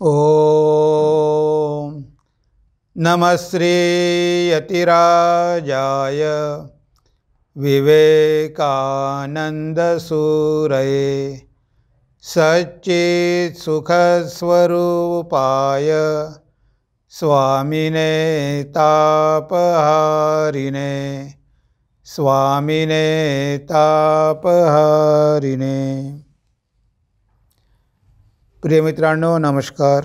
ॐ नमः श्रीयतिराजाय विवेकानन्दसूरये सच्चित्सुखस्वरूपाय स्वामिने तापहारिणे स्वामिने तापहारिणे प्रिय मित्रांनो नमस्कार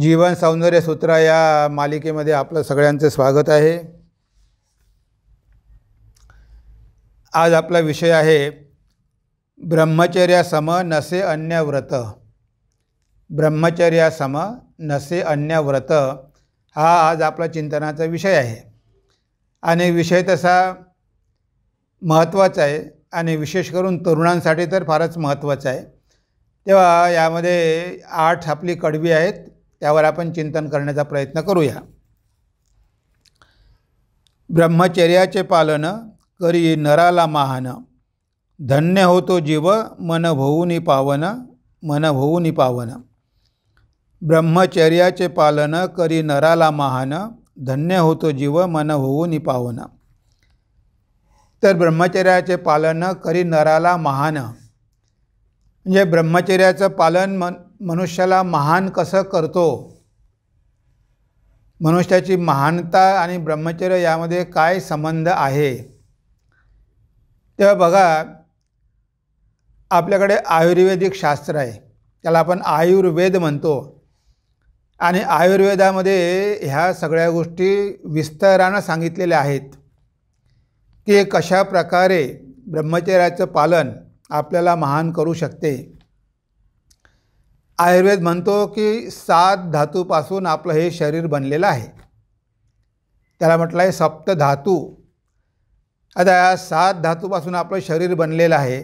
जीवन सौंदर्य सूत्र या मालिकेमध्ये आपलं सगळ्यांचं स्वागत आहे आज आपला विषय आहे सम नसे अन्य व्रत सम नसे अन्य व्रत हा आज आपला चिंतनाचा विषय आहे आणि विषय तसा महत्त्वाचा आहे आणि विशेष करून तरुणांसाठी तर फारच महत्त्वाचं आहे तेव्हा यामध्ये आठ आपली कडवी आहेत त्यावर आपण चिंतन करण्याचा प्रयत्न करूया ब्रह्मचर्याचे पालन करी नराला महान धन्य होतो जीव मन भोवनी पावन मन भोवनी पावन ब्रह्मचर्याचे पालन करी नराला महान धन्य होतो जीव मन होऊनी पावना तर ब्रह्मचर्याचे पालन करी नराला महान म्हणजे ब्रह्मचर्याचं पालन मन मनुष्याला महान कसं करतो मनुष्याची महानता आणि ब्रह्मचर्य यामध्ये काय संबंध आहे तेव्हा बघा आपल्याकडे आयुर्वेदिक शास्त्र आहे त्याला आपण आयुर्वेद म्हणतो आणि आयुर्वेदामध्ये ह्या सगळ्या गोष्टी विस्तारानं सांगितलेल्या आहेत की कशा प्रकारे ब्रह्मचर्याचं पालन आपल्याला महान करू शकते आयुर्वेद म्हणतो की सात धातूपासून आपलं हे शरीर बनलेलं आहे त्याला म्हटलं आहे सप्त धातू आता या सात धातूपासून आपलं शरीर बनलेलं आहे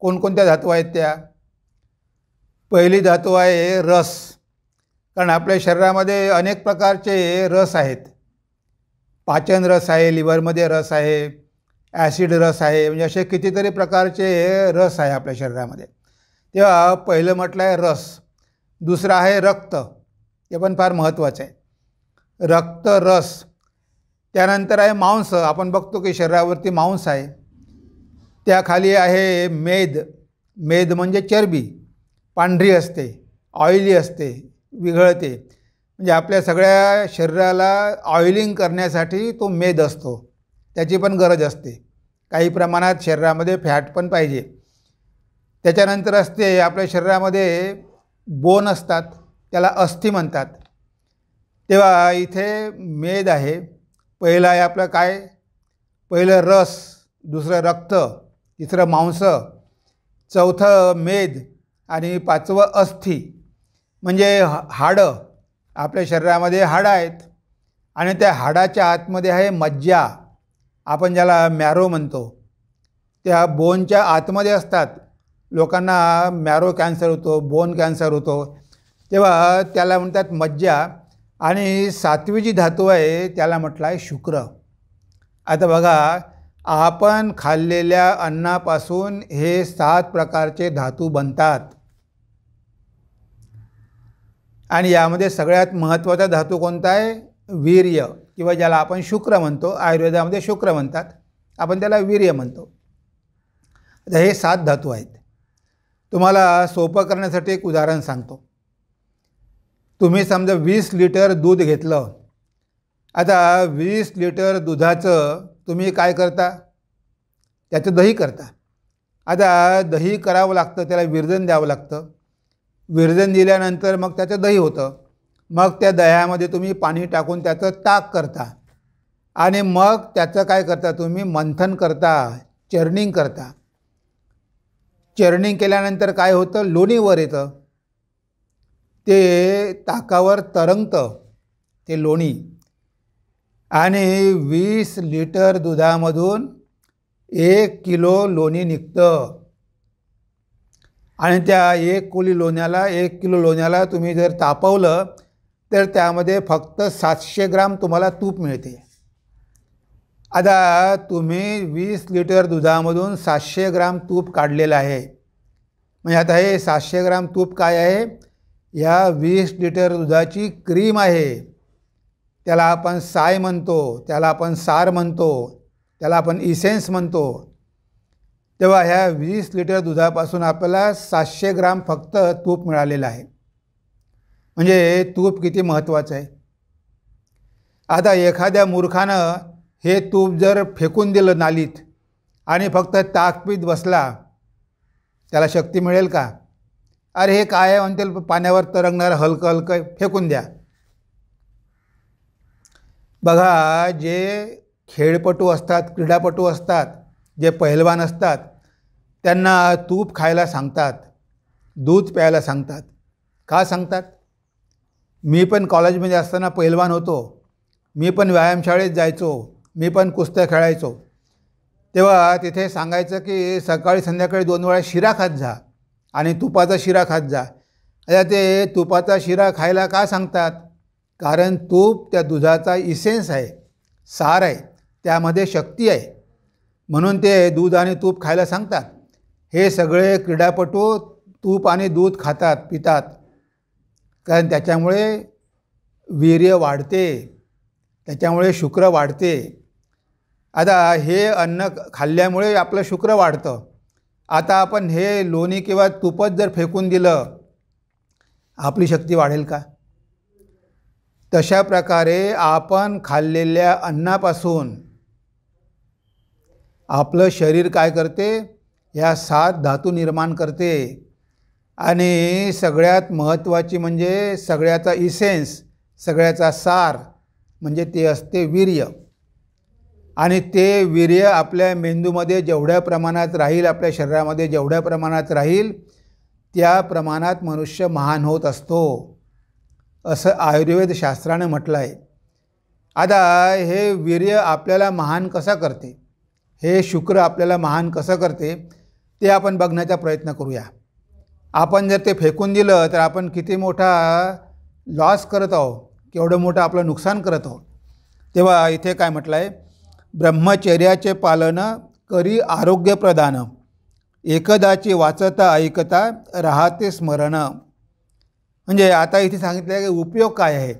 कोणकोणत्या धातू आहेत त्या पहिली धातू आहे रस कारण आपल्या शरीरामध्ये अनेक प्रकारचे रस आहेत पाचन रस आहे लिव्हरमध्ये रस आहे ॲसिड रस आहे म्हणजे असे कितीतरी प्रकारचे रस आहे आपल्या शरीरामध्ये तेव्हा पहिलं म्हटलं आहे रस दुसरं आहे रक्त ते पण फार महत्त्वाचं आहे रक्त रस त्यानंतर आहे मांस आपण बघतो की शरीरावरती मांस आहे त्याखाली आहे मेद मेद म्हणजे चरबी पांढरी असते ऑइली असते विघळते म्हणजे आपल्या सगळ्या शरीराला ऑइलिंग करण्यासाठी तो मेद असतो त्याची पण गरज असते काही प्रमाणात शरीरामध्ये फॅट पण पाहिजे त्याच्यानंतर असते आपल्या शरीरामध्ये बोन असतात त्याला अस्थि म्हणतात तेव्हा इथे मेद आहे पहिलं आहे आपलं काय पहिलं रस दुसरं रक्त तिसरं मांस चौथं मेद आणि पाचवं अस्थि म्हणजे हाडं आपल्या शरीरामध्ये हाडं आहेत आणि त्या हाडाच्या आतमध्ये आहे मज्जा आपण ज्याला मॅरो म्हणतो त्या बोनच्या आतमध्ये असतात लोकांना मॅरो कॅन्सर होतो बोन कॅन्सर होतो तेव्हा त्याला म्हणतात मज्जा आणि सातवी जी धातू आहे त्याला म्हटलं आहे शुक्र आता बघा आपण खाल्लेल्या अन्नापासून हे सात प्रकारचे धातू बनतात आणि यामध्ये सगळ्यात महत्त्वाचा धातू कोणता आहे वीर्य किंवा ज्याला आपण शुक्र म्हणतो आयुर्वेदामध्ये शुक्र म्हणतात आपण त्याला वीर्य म्हणतो आता हे सात धातू आहेत तुम्हाला सोपं करण्यासाठी एक उदाहरण सांगतो तुम्ही समजा वीस लिटर दूध घेतलं आता वीस लिटर दुधाचं तुम्ही काय करता त्याचं दही करता आता दही करावं लागतं त्याला विरजन द्यावं लागतं विरजन दिल्यानंतर मग त्याचं दही होतं मग त्या दह्यामध्ये तुम्ही पाणी टाकून त्याचं ताक करता आणि मग त्याचं काय करता तुम्ही मंथन करता चर्निंग करता चर्निंग केल्यानंतर काय होतं लोणीवर येतं ते ताकावर तरंगतं ते लोणी आणि वीस लिटर दुधामधून एक किलो लोणी निघतं आणि त्या एक कोली लोण्याला एक किलो लोण्याला तुम्ही जर तापवलं तर त्यामध्ये फक्त सातशे ग्राम तुम्हाला तूप मिळते आता तुम्ही वीस लिटर दुधामधून सातशे ग्राम तूप काढलेलं आहे म्हणजे आता हे सातशे ग्राम तूप काय आहे या वीस लिटर दुधाची क्रीम आहे त्याला आपण साय म्हणतो त्याला आपण सार म्हणतो त्याला आपण इसेन्स म्हणतो तेव्हा ह्या वीस लिटर दुधापासून आपल्याला सातशे ग्राम फक्त तूप मिळालेलं आहे म्हणजे तूप किती महत्त्वाचं आहे आता एखाद्या मूर्खानं हे तूप जर फेकून दिलं नालीत आणि फक्त ताकपीत बसला त्याला शक्ती मिळेल का अरे हे काय म्हणतील पाण्यावर तरंगणारं हलकं हलकं फेकून द्या बघा जे खेळपटू असतात क्रीडापटू असतात जे पहिलवान असतात त्यांना तूप खायला सांगतात दूध प्यायला सांगतात का सांगतात मी पण कॉलेजमध्ये असताना पहिलवान होतो मी पण व्यायामशाळेत जायचो मी पण कुस्त्या खेळायचो तेव्हा तिथे सांगायचं की सकाळी संध्याकाळी दोन वेळा शिरा खात जा आणि तुपाचा शिरा खात जा आता ते तुपाचा शिरा खायला का सांगतात कारण तूप त्या दुधाचा इसेन्स आहे सार आहे त्यामध्ये शक्ती आहे म्हणून ते दूध आणि तूप खायला सांगतात हे सगळे क्रीडापटू तूप आणि दूध खातात पितात कारण त्याच्यामुळे वीर्य वाढते त्याच्यामुळे शुक्र वाढते आता हे अन्न खाल्ल्यामुळे आपलं शुक्र वाढतं आता आपण हे लोणी किंवा तुपच जर फेकून दिलं आपली शक्ती वाढेल का तशा प्रकारे आपण खाल्लेल्या अन्नापासून आपलं शरीर काय करते या सात धातू निर्माण करते आणि सगळ्यात महत्त्वाची म्हणजे सगळ्याचा इसेन्स सगळ्याचा सार म्हणजे ते असते वीर्य आणि ते वीर्य आपल्या मेंदूमध्ये जेवढ्या प्रमाणात राहील आपल्या शरीरामध्ये जेवढ्या प्रमाणात राहील त्या प्रमाणात मनुष्य महान होत असतो असं आयुर्वेद शास्त्राने म्हटलं आहे आता हे वीर्य आपल्याला महान कसा करते हे शुक्र आपल्याला महान कसं करते ते आपण बघण्याचा प्रयत्न करूया आपण जर ते फेकून दिलं तर आपण किती मोठा लॉस करत आहोत केवढं मोठं आपलं नुकसान करत आहोत तेव्हा इथे काय म्हटलं आहे ब्रह्मचर्याचे पालन करी आरोग्य प्रदान एकदाची वाचता ऐकता राहते स्मरण म्हणजे आता इथे सांगितलं की उपयोग काय आहे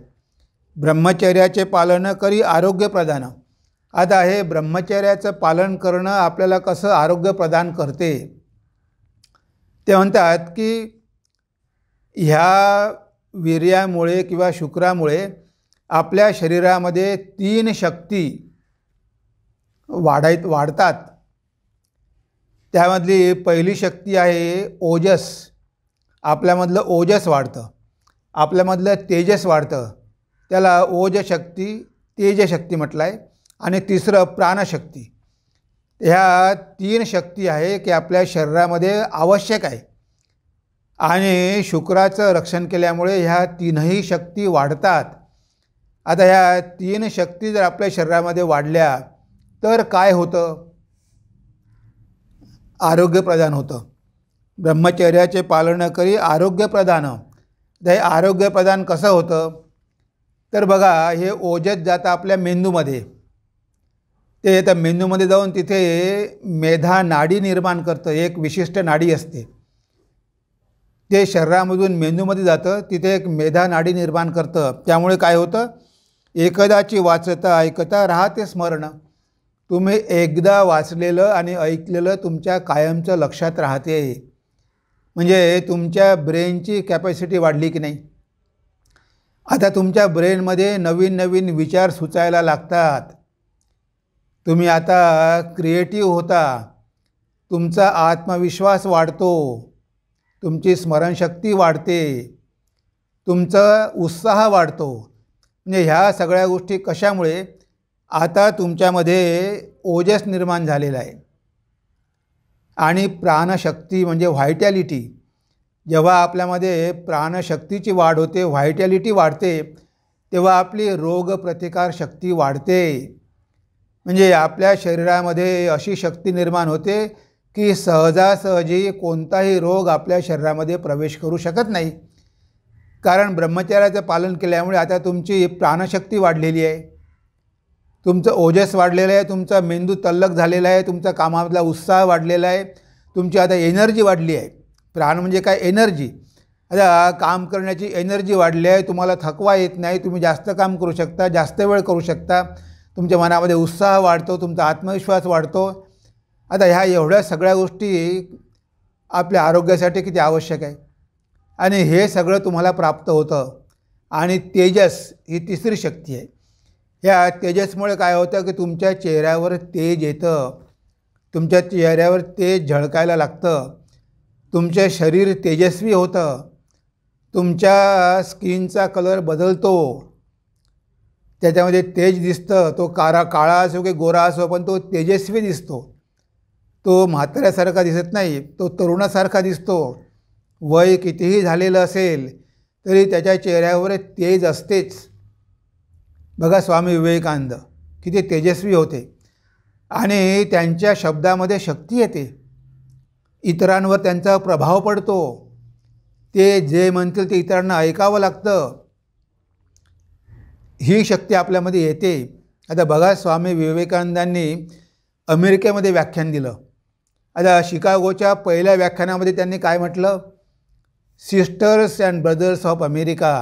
ब्रह्मचर्याचे पालन करी आरोग्य प्रदान आता हे ब्रह्मचर्याचं पालन करणं आपल्याला कसं आरोग्य प्रदान करते ते म्हणतात की ह्या वीर्यामुळे किंवा शुक्रामुळे आपल्या शरीरामध्ये तीन शक्ती वाढायत वाढतात त्यामधली पहिली शक्ती आहे ओजस आपल्यामधलं ओजस वाढतं आपल्यामधलं तेजस वाढतं त्याला ओजशक्ती तेजशक्ती म्हटलं आहे आणि तिसरं प्राणशक्ती ह्या तीन शक्ती आहे की आपल्या शरीरामध्ये आवश्यक आहे आणि शुक्राचं रक्षण केल्यामुळे ह्या तीनही शक्ती वाढतात आता ह्या तीन शक्ती जर आपल्या शरीरामध्ये वाढल्या तर काय होतं आरोग्यप्रदान होतं ब्रह्मचर्याचे पालन करी आरोग्यप्रदान तर हे आरोग्यप्रदान कसं होतं तर बघा हे ओजत जातं आपल्या मेंदूमध्ये ते त्या मेंदूमध्ये जाऊन तिथे मेधा नाडी निर्माण करतं एक विशिष्ट नाडी असते ते शरीरामधून मेंदूमध्ये जातं तिथे एक मेधा नाडी निर्माण करतं त्यामुळे काय होतं एकदाची वाचता ऐकता राहते स्मरण तुम्ही एकदा वाचलेलं आणि ऐकलेलं तुमच्या कायमचं लक्षात राहते म्हणजे तुमच्या ब्रेनची कॅपॅसिटी वाढली की नाही आता तुमच्या ब्रेनमध्ये नवीन नवीन विचार सुचायला लागतात तुम्ही आता क्रिएटिव्ह होता तुमचा आत्मविश्वास वाढतो तुमची स्मरणशक्ती वाढते तुमचा उत्साह वाढतो म्हणजे ह्या सगळ्या गोष्टी कशामुळे आता तुमच्यामध्ये ओजस निर्माण झालेला आहे आणि प्राणशक्ती म्हणजे व्हायटॅलिटी जेव्हा आपल्यामध्ये प्राणशक्तीची वाढ होते व्हायटॅलिटी वाढते तेव्हा आपली रोगप्रतिकारशक्ती वाढते म्हणजे आपल्या शरीरामध्ये अशी शक्ती निर्माण होते की सहजासहजी कोणताही रोग आपल्या शरीरामध्ये प्रवेश करू शकत नाही कारण ब्रह्मचार्याचं पालन केल्यामुळे आता तुमची प्राणशक्ती वाढलेली आहे तुमचं ओजस वाढलेलं आहे तुमचा मेंदू तल्लक झालेला आहे तुमचा कामातला उत्साह वाढलेला आहे तुमची आता एनर्जी वाढली आहे प्राण म्हणजे काय एनर्जी आता काम करण्याची एनर्जी वाढली आहे तुम्हाला थकवा येत नाही तुम्ही जास्त काम करू शकता जास्त वेळ करू शकता तुमच्या मनामध्ये उत्साह वाढतो तुमचा आत्मविश्वास वाढतो आता ह्या एवढ्या सगळ्या गोष्टी आपल्या आरोग्यासाठी किती आवश्यक आहे आणि हे सगळं तुम्हाला प्राप्त होतं आणि तेजस ही तिसरी शक्ती आहे या तेजसमुळे काय होतं की तुमच्या चेहऱ्यावर तेज येतं तुमच्या चेहऱ्यावर तेज झळकायला लागतं तुमचे शरीर तेजस्वी होतं तुमच्या स्किनचा कलर बदलतो त्याच्यामध्ये तेज दिसतं तो कारा काळा असो की गोरा असो पण तो तेजस्वी दिसतो तो म्हाताऱ्यासारखा दिसत नाही तो तरुणासारखा दिसतो वय कितीही झालेलं असेल तरी त्याच्या चेहऱ्यावर तेज असतेच बघा स्वामी विवेकानंद किती तेजस्वी होते आणि त्यांच्या शब्दामध्ये शक्ती येते इतरांवर त्यांचा प्रभाव पडतो ते जे म्हणतील ते इतरांना ऐकावं लागतं ही शक्ती आपल्यामध्ये येते आता बघा स्वामी विवेकानंदांनी अमेरिकेमध्ये व्याख्यान दिलं आता शिकागोच्या पहिल्या व्याख्यानामध्ये त्यांनी काय म्हटलं sisters and brothers of America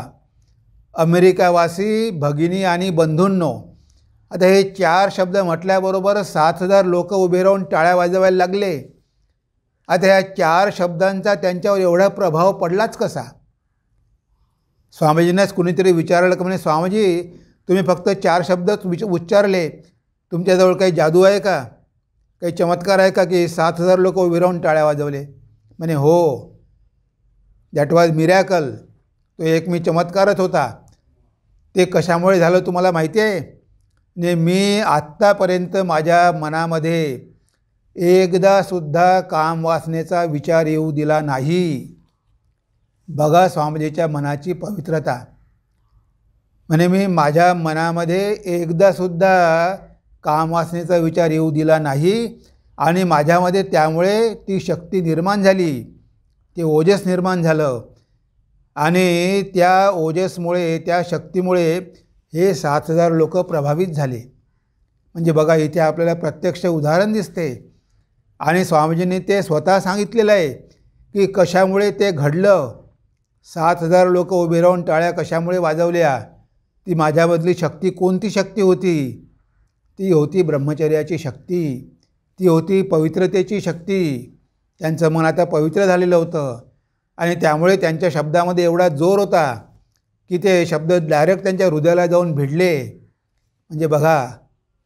अमेरिकावासी भगिनी आणि बंधूंनो आता हे चार शब्द म्हटल्याबरोबर सात हजार लोक उभे राहून टाळ्या वाजवायला लागले आता ह्या चार शब्दांचा त्यांच्यावर एवढा प्रभाव पडलाच कसा स्वामीजींनाच कुणीतरी विचारलं का म्हणे स्वामीजी तुम्ही फक्त चार शब्दच विच उच्चारले तुमच्याजवळ काही जादू आहे का काही चमत्कार आहे का की सात हजार लोक विरावून टाळ्या वाजवले म्हणे हो दॅट वॉज मिरॅकल तो एक मी चमत्कारच होता ते कशामुळे झालं तुम्हाला माहिती आहे ने मी आत्तापर्यंत माझ्या मनामध्ये एकदासुद्धा काम वाचण्याचा विचार येऊ दिला नाही बघा स्वामीजीच्या मनाची पवित्रता म्हणे मी माझ्या मनामध्ये एकदासुद्धा कामवासनेचा विचार येऊ दिला नाही आणि माझ्यामध्ये त्यामुळे ती शक्ती निर्माण झाली ते ओजस निर्माण झालं आणि त्या ओजसमुळे त्या शक्तीमुळे हे सात हजार लोक प्रभावित झाले म्हणजे बघा इथे आपल्याला प्रत्यक्ष उदाहरण दिसते आणि स्वामीजींनी ते स्वतः सांगितलेलं आहे की कशामुळे ते घडलं सात हजार लोक उभे राहून टाळ्या कशामुळे वाजवल्या ती माझ्यामधली शक्ती कोणती शक्ती होती ती होती ब्रह्मचर्याची शक्ती ती होती पवित्रतेची शक्ती त्यांचं मन आता पवित्र झालेलं होतं आणि त्यामुळे त्यांच्या शब्दामध्ये एवढा जोर होता की ते शब्द डायरेक्ट त्यांच्या हृदयाला जाऊन भिडले म्हणजे बघा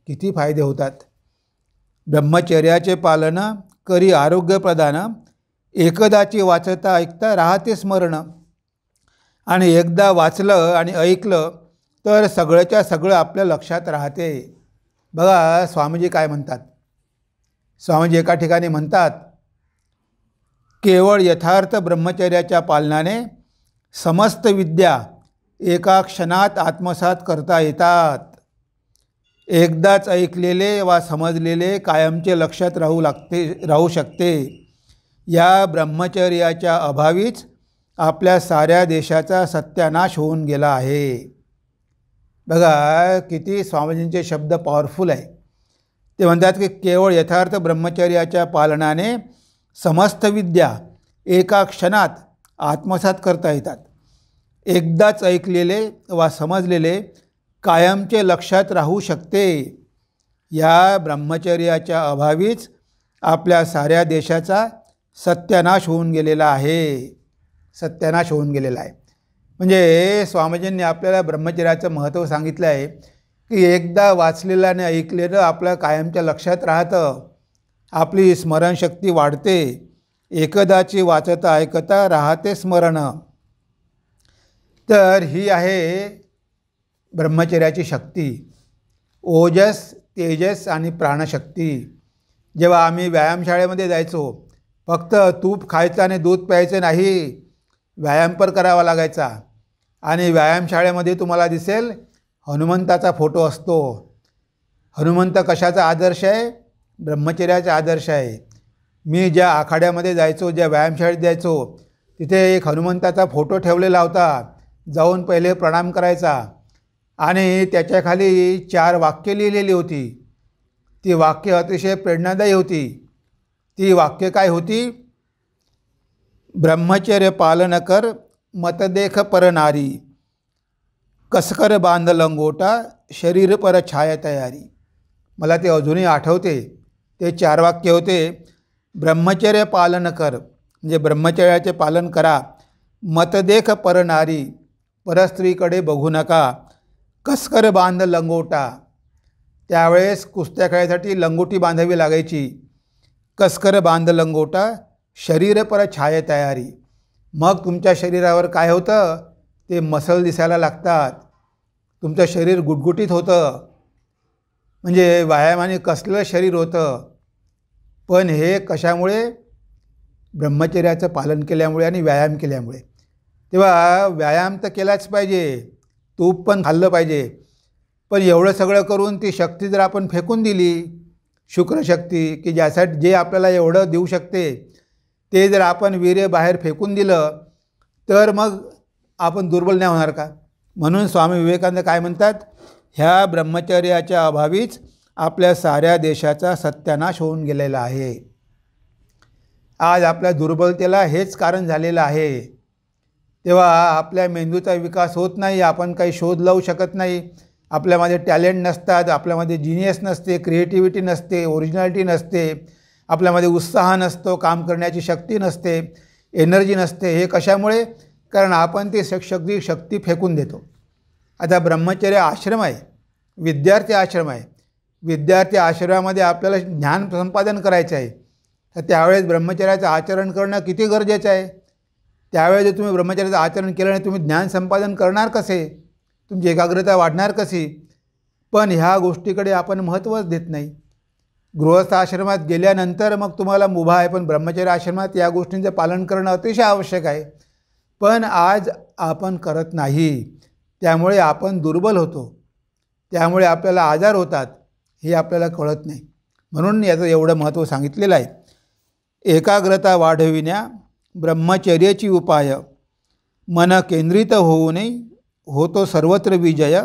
किती फायदे होतात ब्रह्मचर्याचे पालन करी आरोग्यप्रदान एकदाची वाचता ऐकता राहते स्मरण आणि एकदा वाचलं आणि ऐकलं तर सगळंच्या सगळं आपल्या लक्षात राहते बघा स्वामीजी काय म्हणतात स्वामीजी एका ठिकाणी म्हणतात केवळ यथार्थ ब्रह्मचर्याच्या पालनाने समस्त विद्या एका क्षणात आत्मसात करता येतात एकदाच ऐकलेले वा समजलेले कायमचे लक्षात राहू लागते राहू शकते या ब्रह्मचर्याच्या अभावीच आपल्या साऱ्या देशाचा सत्यानाश होऊन गेला आहे बघा किती स्वामीजींचे शब्द पॉवरफुल आहे ते म्हणतात की केवळ यथार्थ ब्रह्मचर्याच्या पालनाने समस्त विद्या एका क्षणात आत्मसात करता येतात एकदाच ऐकलेले वा समजलेले कायमचे लक्षात राहू शकते या ब्रह्मचर्याच्या अभावीच आपल्या साऱ्या देशाचा सत्यानाश होऊन गेलेला आहे सत्यानाश होऊन गेलेला आहे म्हणजे स्वामीजींनी आपल्याला ब्रह्मचर्याचं महत्त्व सांगितलं आहे की एकदा वाचलेलं आणि ऐकलेलं आपलं कायमच्या लक्षात राहतं आपली स्मरणशक्ती वाढते एकदाची वाचता ऐकता राहते स्मरण तर ही आहे ब्रह्मचर्याची शक्ती ओजस तेजस आणि प्राणशक्ती जेव्हा आम्ही व्यायामशाळेमध्ये जायचो फक्त तूप खायचं आणि दूध प्यायचं नाही व्यायाम पण करावा लागायचा आणि व्यायामशाळेमध्ये तुम्हाला दिसेल हनुमंताचा फोटो असतो हनुमंत कशाचा आदर्श आहे ब्रह्मचर्याचा आदर्श आहे मी ज्या आखाड्यामध्ये जायचो ज्या व्यायामशाळेत जायचो तिथे एक हनुमंताचा फोटो ठेवलेला होता जाऊन पहिले प्रणाम करायचा आणि त्याच्याखाली चार वाक्य लिहिलेली होती ती वाक्य अतिशय प्रेरणादायी होती ती वाक्य काय होती ब्रह्मचर्य पालन कर मत देख पर नारी कसकर बांध लंगोटा शरीर पर छाया तयारी मला ते अजूनही आठवते ते चार वाक्य होते ब्रह्मचर्य पालन कर म्हणजे ब्रह्मचर्याचे पालन करा मतदेख नारी परस्त्रीकडे बघू नका कसकर बांध लंगोटा त्यावेळेस कुस्त्या खेळायसाठी लंगोटी बांधावी लागायची कसकर बांध लंगोटा शरीर पर छाया तयारी मग तुमच्या शरीरावर काय होतं ते मसल दिसायला लागतात तुमचं शरीर गुटगुटीत होतं म्हणजे व्यायामाने कसलं शरीर होतं पण हे कशामुळे ब्रह्मचर्याचं पालन केल्यामुळे आणि व्यायाम केल्यामुळे तेव्हा व्यायाम तर केलाच पाहिजे तूप पण खाल्लं पाहिजे पण एवढं सगळं करून ती शक्ती जर आपण फेकून दिली शुक्रशक्ती की ज्यासाठी जे आपल्याला एवढं देऊ शकते ते जर आपण वीर्य बाहेर फेकून दिलं तर मग आपण दुर्बल नाही होणार का म्हणून स्वामी विवेकानंद काय म्हणतात ह्या ब्रह्मचर्याच्या अभावीच आपल्या साऱ्या देशाचा सत्यानाश होऊन गेलेला आहे आज आपल्या दुर्बलतेला हेच कारण झालेलं आहे तेव्हा आपल्या मेंदूचा विकास होत नाही आपण काही शोध लावू शकत नाही आपल्यामध्ये टॅलेंट नसतात आपल्यामध्ये जिनियस नसते क्रिएटिव्हिटी नसते ओरिजिनॅलिटी नसते आपल्यामध्ये उत्साह नसतो काम करण्याची शक्ती नसते एनर्जी नसते हे कशामुळे कारण आपण ती सगळी शक्ती फेकून देतो आता ब्रह्मचर्य आश्रम आहे विद्यार्थी आश्रम आहे विद्यार्थी आश्रमामध्ये आपल्याला ज्ञान संपादन करायचं आहे तर त्यावेळेस ब्रह्मचर्याचं आचरण करणं किती गरजेचं आहे त्यावेळेस जर तुम्ही ब्रह्मचर्याचं आचरण केलं नाही तुम्ही ज्ञान संपादन करणार कसे तुमची एकाग्रता वाढणार कशी पण ह्या गोष्टीकडे आपण महत्त्वच देत नाही गृहस्थ आश्रमात गेल्यानंतर मग तुम्हाला मुभा आहे पण ब्रह्मचर्य आश्रमात या गोष्टींचं पालन करणं अतिशय आवश्यक आहे पण आज आपण करत नाही त्यामुळे आपण दुर्बल होतो त्यामुळे आपल्याला आजार होतात हे आपल्याला कळत नाही म्हणून याचं एवढं महत्त्व सांगितलेलं आहे एकाग्रता वाढविण्या ब्रह्मचर्याची उपाय मन केंद्रित होऊ नये होतो सर्वत्र विजय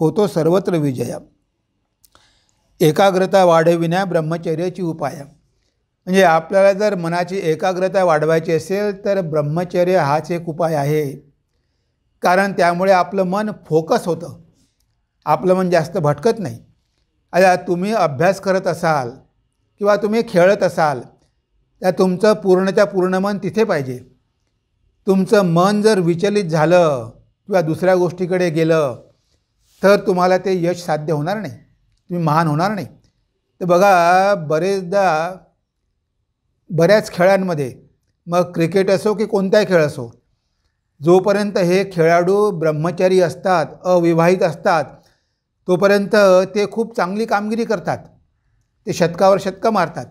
होतो सर्वत्र विजय एकाग्रता वाढविण्या ब्रह्मचर्याची उपाय म्हणजे आपल्याला जर मनाची एकाग्रता वाढवायची असेल तर ब्रह्मचर्य हाच एक उपाय आहे कारण त्यामुळे आपलं मन फोकस होतं आपलं मन जास्त भटकत नाही आता तुम्ही अभ्यास करत असाल किंवा तुम्ही खेळत असाल तर तुमचं पूर्णच्या पूर्ण मन तिथे पाहिजे तुमचं मन जर विचलित झालं किंवा दुसऱ्या गोष्टीकडे गेलं तर तुम्हाला ते यश साध्य होणार नाही तुम्ही महान होणार नाही तर बघा बरेचदा बऱ्याच खेळांमध्ये मग क्रिकेट असो की कोणताही खेळ असो जोपर्यंत हे खेळाडू ब्रह्मचारी असतात अविवाहित असतात तोपर्यंत ते खूप चांगली कामगिरी करतात ते शतकावर शतकं मारतात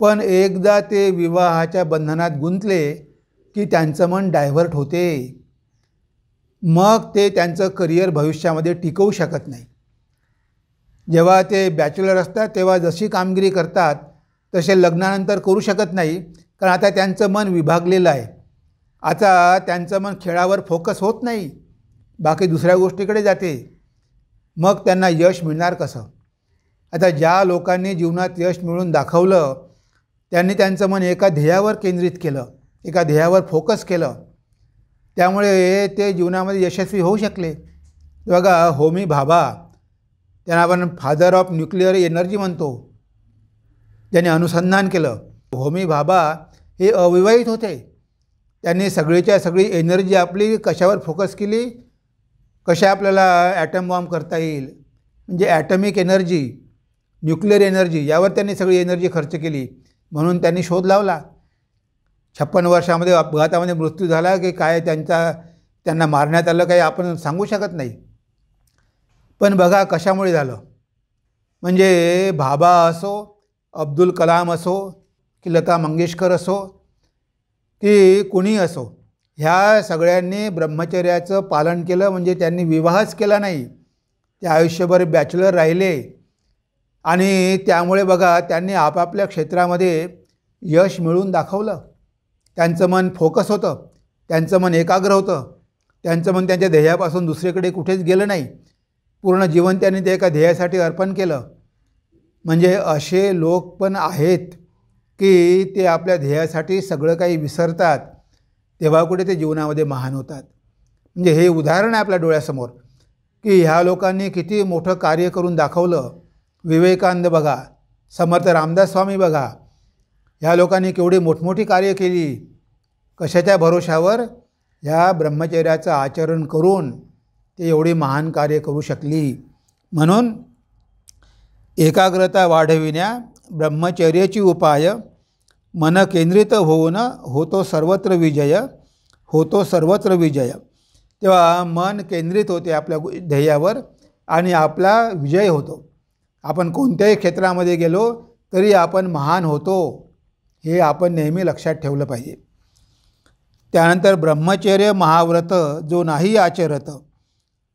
पण एकदा ते विवाहाच्या बंधनात गुंतले की त्यांचं मन डायव्हर्ट होते मग ते त्यांचं करिअर भविष्यामध्ये टिकवू शकत नाही जेव्हा ते बॅचलर असतात तेव्हा जशी कामगिरी करतात तसे लग्नानंतर करू शकत नाही कारण आता त्यांचं मन विभागलेलं आहे आता त्यांचं मन खेळावर फोकस होत नाही बाकी दुसऱ्या गोष्टीकडे जाते मग त्यांना यश मिळणार कसं आता ज्या लोकांनी जीवनात यश मिळून दाखवलं त्यांनी त्यांचं मन एका ध्येयावर केंद्रित केलं एका ध्येयावर फोकस केलं त्यामुळे ते जीवनामध्ये यशस्वी होऊ शकले बघा होमी भाभा त्यांना आपण फादर ऑफ न्यूक्लिअर एनर्जी म्हणतो ज्यांनी अनुसंधान केलं होमी भाबा हे अविवाहित होते त्यांनी सगळीच्या सगळी एनर्जी आपली कशावर फोकस केली कशा आपल्याला ॲटम बॉम्ब करता येईल म्हणजे ॲटमिक एनर्जी न्यूक्लिअर एनर्जी यावर त्यांनी सगळी एनर्जी खर्च केली म्हणून त्यांनी शोध लावला छप्पन वर्षामध्ये अपघातामध्ये मृत्यू झाला की काय त्यांचा त्यांना मारण्यात आलं काही आपण सांगू शकत नाही पण बघा कशामुळे झालं म्हणजे भाबा असो अब्दुल कलाम असो की लता मंगेशकर असो की कुणी असो ह्या सगळ्यांनी ब्रह्मचर्याचं पालन केलं म्हणजे त्यांनी विवाहच केला नाही ते आयुष्यभर बॅचलर राहिले आणि त्यामुळे बघा त्यांनी आपापल्या क्षेत्रामध्ये यश मिळून दाखवलं त्यांचं मन फोकस होतं त्यांचं मन एकाग्र होतं त्यांचं मन त्यांच्या ध्येयापासून दुसरीकडे कुठेच गेलं नाही पूर्ण जीवन त्यांनी ते एका ध्येयासाठी अर्पण केलं म्हणजे असे लोक पण आहेत की ते आपल्या ध्येयासाठी सगळं काही विसरतात तेव्हा कुठे ते जीवनामध्ये महान होतात म्हणजे हे उदाहरण आहे आपल्या डोळ्यासमोर की ह्या लोकांनी किती मोठं कार्य करून दाखवलं विवेकानंद बघा समर्थ रामदास स्वामी बघा ह्या लोकांनी केवढी मोठमोठी कार्य केली कशाच्या भरोशावर ह्या ब्रह्मचर्याचं आचरण करून ते एवढी महान कार्य करू शकली म्हणून एकाग्रता वाढविण्या ब्रह्मचर्याची उपाय मन केंद्रित होऊन होतो सर्वत्र विजय होतो सर्वत्र विजय तेव्हा मन केंद्रित होते आपल्या ध्येयावर आणि आपला विजय होतो आपण कोणत्याही क्षेत्रामध्ये गेलो तरी आपण महान होतो हे आपण नेहमी लक्षात ठेवलं पाहिजे त्यानंतर ब्रह्मचर्य महाव्रत जो नाही आचरत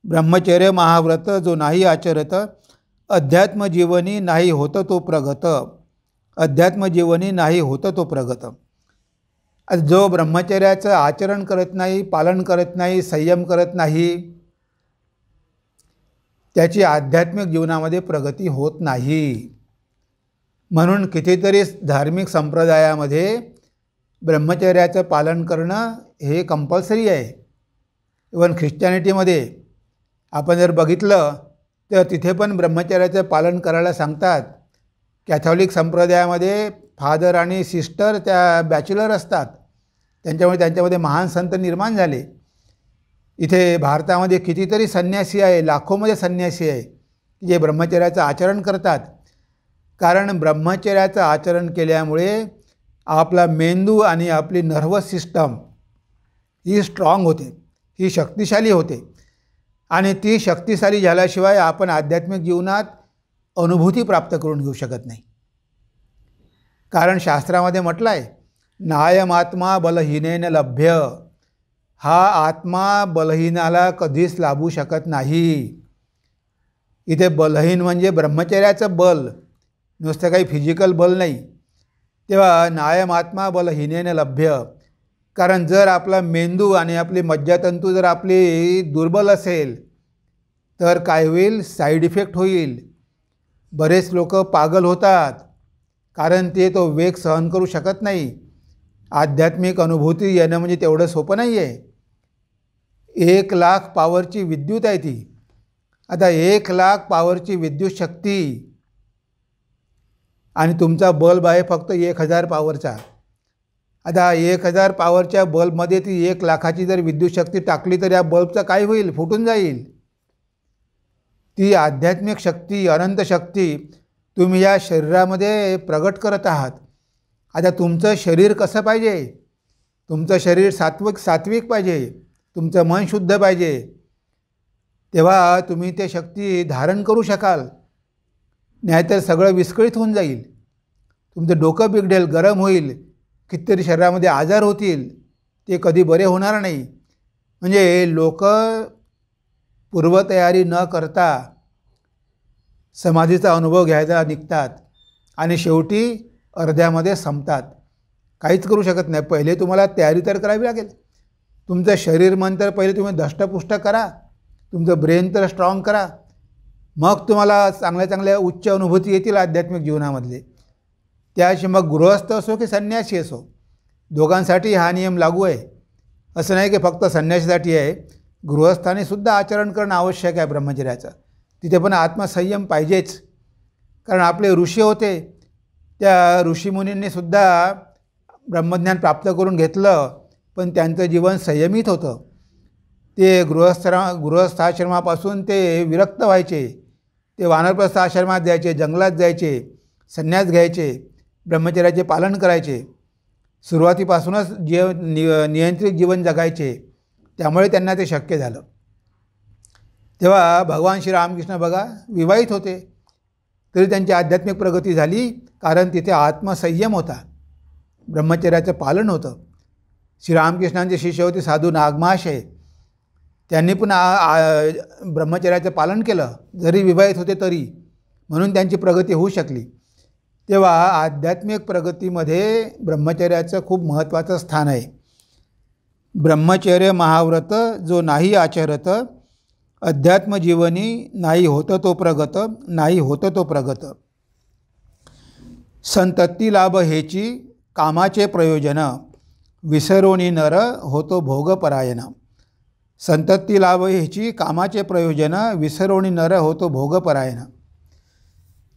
ब्रह्मचर्य महाव्रत जो नाही आचरत अध्यात्मजीवनी नाही होतं तो प्रगत अध्यात्मजीवनी नाही होतं तो प्रगत जो ब्रह्मचर्याचं आचरण करत नाही पालन करत नाही संयम करत नाही त्याची आध्यात्मिक जीवनामध्ये प्रगती होत नाही म्हणून कितीतरी धार्मिक संप्रदायामध्ये ब्रह्मचर्याचं पालन करणं हे कंपल्सरी आहे इवन ख्रिश्चॅनिटीमध्ये आपण जर बघितलं तर तिथे पण ब्रह्मचर्याचं पालन करायला सांगतात कॅथोलिक संप्रदायामध्ये फादर आणि सिस्टर त्या बॅचलर असतात त्यांच्यामुळे त्यांच्यामध्ये महान संत निर्माण झाले इथे भारतामध्ये कितीतरी संन्यासी आहे लाखोमध्ये संन्यासी आहे जे ब्रह्मचर्याचं आचरण करतात कारण ब्रह्मचर्याचं आचरण केल्यामुळे आपला मेंदू आणि आपली नर्वस सिस्टम ही स्ट्रॉंग होते ही शक्तिशाली होते आणि ती शक्तिशाली झाल्याशिवाय आपण आध्यात्मिक जीवनात अनुभूती प्राप्त करून घेऊ शकत नाही कारण शास्त्रामध्ये म्हटलं आहे नायमात्मा बलहीनेन लभ्य हा आत्मा बलहीनाला कधीच लाभू शकत नाही इथे बलहीन म्हणजे ब्रह्मचर्याचं बल नुसतं काही फिजिकल बल नाही तेव्हा नायमात्मा बलहीनेन लभ्य कारण जर आपला मेंदू आणि आपली मज्जातंतू जर आपली दुर्बल असेल तर काय होईल साईड इफेक्ट होईल बरेच लोक पागल होतात कारण ते तो वेग सहन करू शकत नाही आध्यात्मिक अनुभूती येणं म्हणजे तेवढं सोपं नाही आहे एक लाख पावरची विद्युत आहे ती आता एक लाख पावरची विद्युत शक्ती आणि तुमचा बल्ब आहे फक्त एक हजार पावरचा आता एक हजार पॉवरच्या बल्बमध्ये ती एक लाखाची जर विद्युत शक्ती टाकली तर या बल्बचं काय होईल फुटून जाईल ती आध्यात्मिक शक्ती अनंत शक्ती तुम्ही या शरीरामध्ये प्रगट करत आहात आता तुमचं शरीर कसं पाहिजे तुमचं शरीर सात्विक सात्विक पाहिजे तुमचं मन शुद्ध पाहिजे तेव्हा तुम्ही ते शक्ती धारण करू शकाल नाहीतर सगळं विस्कळीत होऊन जाईल तुमचं डोकं बिघडेल गरम होईल कितीतरी शरीरामध्ये आजार होतील ते कधी बरे होणार नाही म्हणजे लोक पूर्वतयारी न करता समाधीचा अनुभव घ्यायला निघतात आणि शेवटी अर्ध्यामध्ये संपतात काहीच करू शकत नाही पहिले तुम्हाला तयारी तर करावी लागेल तुमचं शरीर मन तर पहिले तुम्ही दष्टपुष्ट करा तुमचं ब्रेन तर स्ट्रॉंग करा मग तुम्हाला चांगल्या चांगल्या उच्च अनुभूती येतील आध्यात्मिक जीवनामधले त्याशी मग गृहस्थ असो की संन्यासी असो दोघांसाठी हा नियम लागू आहे असं नाही की फक्त संन्यासीसाठी आहे गृहस्थाने सुद्धा आचरण करणं आवश्यक आहे ब्रह्मचर्याचं तिथे पण आत्मसंयम पाहिजेच कारण आपले ऋषी होते त्या ऋषीमुनींनीसुद्धा सुद्धा ब्रह्मज्ञान प्राप्त करून घेतलं पण त्यांचं जीवन संयमित होतं ते गृहस्थरा गृहस्थाश्रमापासून ते विरक्त व्हायचे ते वानरप्रस्थ आश्रमात जायचे जंगलात जायचे संन्यास घ्यायचे ब्रह्मचर्याचे पालन करायचे सुरुवातीपासूनच जीव नि नियंत्रित जीवन जगायचे त्यामुळे त्यांना ते शक्य झालं तेव्हा भगवान श्री रामकृष्ण बघा विवाहित होते तरी त्यांची आध्यात्मिक प्रगती झाली कारण तिथे आत्मसंयम होता ब्रह्मचर्याचं पालन होतं श्रीरामकृष्णांचे शिष्य होते साधू नागमाशय त्यांनी पण ब्रह्मचर्याचं पालन केलं जरी विवाहित होते तरी म्हणून त्यांची प्रगती होऊ शकली तेव्हा आध्यात्मिक प्रगतीमध्ये ब्रह्मचर्याचं खूप महत्त्वाचं स्थान आहे ब्रह्मचर्य महाव्रत जो नाही आचरत अध्यात्मजीवनी नाही होतं तो प्रगत नाही होतं तो प्रगत संतत्ती लाभ हेची कामाचे प्रयोजन विसरोणी नर होतो भोगपरायण संतत्ती लाभ ह्याची कामाचे प्रयोजन विसरोणी नर होतो भोगपरायण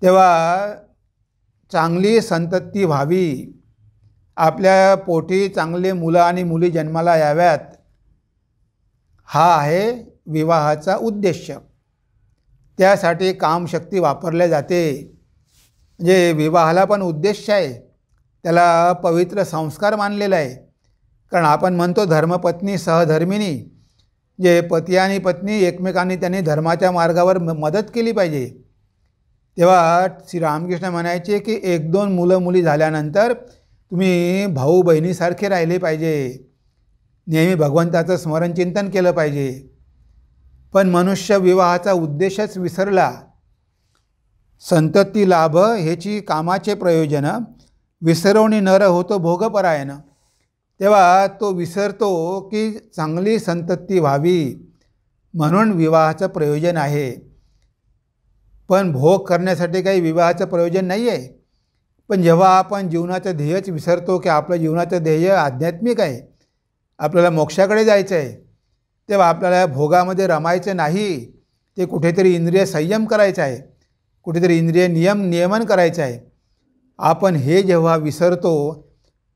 तेव्हा चांगली संतती व्हावी आपल्या पोटी चांगले मुलं आणि मुली जन्माला याव्यात हा आहे विवाहाचा उद्देश त्यासाठी कामशक्ती वापरल्या जाते म्हणजे विवाहाला पण उद्देश आहे त्याला पवित्र संस्कार मानलेला आहे कारण आपण म्हणतो धर्मपत्नी सहधर्मिणी जे पती आणि पत्नी एकमेकांनी त्यांनी धर्माच्या मार्गावर मदत केली पाहिजे तेव्हा श्री रामकृष्ण म्हणायचे की एक दोन मुलं मुली झाल्यानंतर तुम्ही भाऊ बहिणीसारखे राहिले पाहिजे नेहमी भगवंताचं स्मरण चिंतन केलं पाहिजे पण मनुष्य विवाहाचा उद्देशच विसरला संतती लाभ ह्याची कामाचे प्रयोजन विसरवणी नर होतो भोगपरायण तेव्हा तो विसरतो की चांगली संतती व्हावी म्हणून विवाहाचं प्रयोजन आहे पण भोग करण्यासाठी काही विवाहाचं प्रयोजन नाही आहे पण जेव्हा आपण जीवनाचं ध्येयच विसरतो की आपलं जीवनाचं ध्येय आध्यात्मिक आहे आपल्याला मोक्षाकडे जायचं आहे तेव्हा आपल्याला भोगामध्ये रमायचं नाही ते कुठेतरी इंद्रिय संयम करायचं आहे कुठेतरी इंद्रिय नियम नियमन करायचं आहे आपण हे जेव्हा विसरतो